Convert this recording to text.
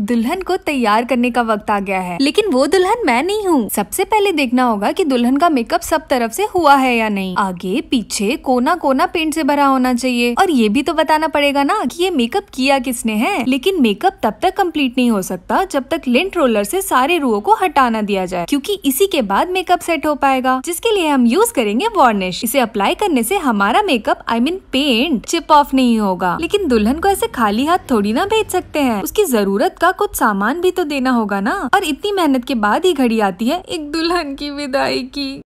दुल्हन को तैयार करने का वक्त आ गया है लेकिन वो दुल्हन मैं नहीं हूँ सबसे पहले देखना होगा कि दुल्हन का मेकअप सब तरफ से हुआ है या नहीं आगे पीछे कोना कोना पेंट से भरा होना चाहिए और ये भी तो बताना पड़ेगा ना कि ये मेकअप किया किसने है लेकिन मेकअप तब तक कंप्लीट नहीं हो सकता जब तक लिंट रोलर से सारे रूओ को हटाना दिया जाए क्यूँकी इसी के बाद मेकअप सेट हो पाएगा जिसके लिए हम यूज करेंगे वार्निश इसे अप्लाई करने से हमारा makeup I mean paint chip off नहीं होगा लेकिन दुल्हन को ऐसे खाली हाथ थोड़ी ना भेज सकते हैं उसकी जरूरत उसका कुछ सामान भी तो देना होगा ना और इतनी मेहनत के बाद ही घड़ी आती है एक दुल्हन की विदाई की